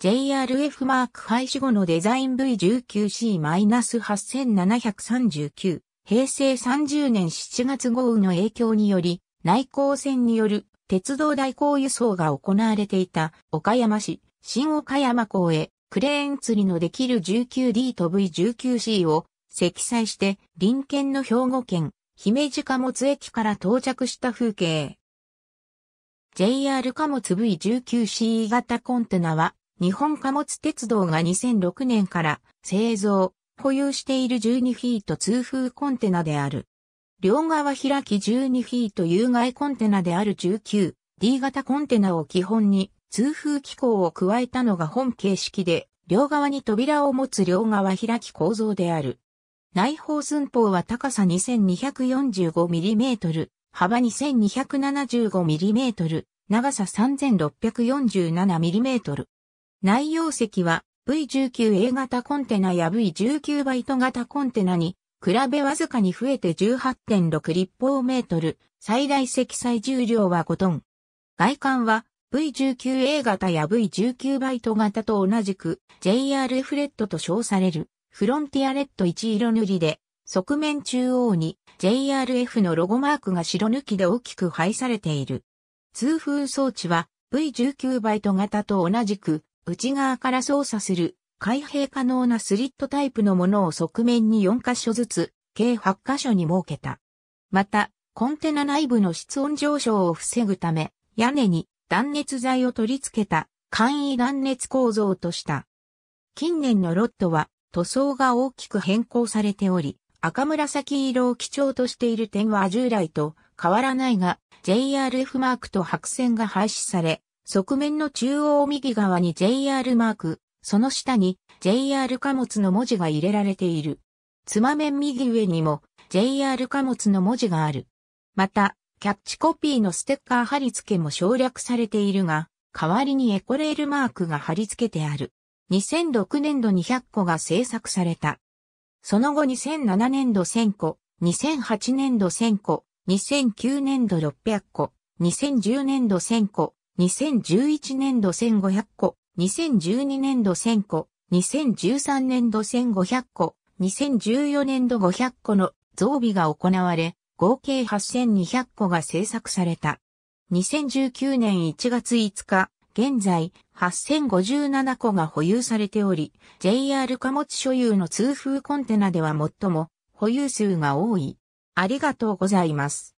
JRF マーク廃止後のデザイン V19C-8739 平成30年7月豪雨の影響により内航線による鉄道代行輸送が行われていた岡山市新岡山港へクレーン釣りのできる 19D と V19C を積載して臨県の兵庫県姫路貨物駅から到着した風景。JR 貨物 V19C 型コンテナは日本貨物鉄道が2006年から製造、保有している12フィート通風コンテナである。両側開き12フィート有害コンテナである 19D 型コンテナを基本に通風機構を加えたのが本形式で、両側に扉を持つ両側開き構造である。内方寸法は高さ 2245mm、幅 2275mm、長さ 3647mm。内容積は V19A 型コンテナや V19 バイト型コンテナに比べわずかに増えて18.6立方メートル、最大積載重量は5トン。外観は V19A 型や V19 バイト型と同じく JRF レッドと称されるフロンティアレッド1色塗りで側面中央に JRF のロゴマークが白抜きで大きく配されている。通風装置は V19 バイト型と同じく内側から操作する開閉可能なスリットタイプのものを側面に4箇所ずつ、計8箇所に設けた。また、コンテナ内部の室温上昇を防ぐため、屋根に断熱材を取り付けた簡易断熱構造とした。近年のロットは塗装が大きく変更されており、赤紫色を基調としている点は従来と変わらないが、JRF マークと白線が廃止され、側面の中央右側に JR マーク、その下に JR 貨物の文字が入れられている。つま面右上にも JR 貨物の文字がある。また、キャッチコピーのステッカー貼り付けも省略されているが、代わりにエコレールマークが貼り付けてある。2006年度200個が制作された。その後2007年度1000個、2008年度1000個、2009年度600個、2010年度1000個、2011年度1500個、2012年度1000個、2013年度1500個、2014年度500個の増備が行われ、合計8200個が製作された。2019年1月5日、現在8057個が保有されており、JR 貨物所有の通風コンテナでは最も保有数が多い。ありがとうございます。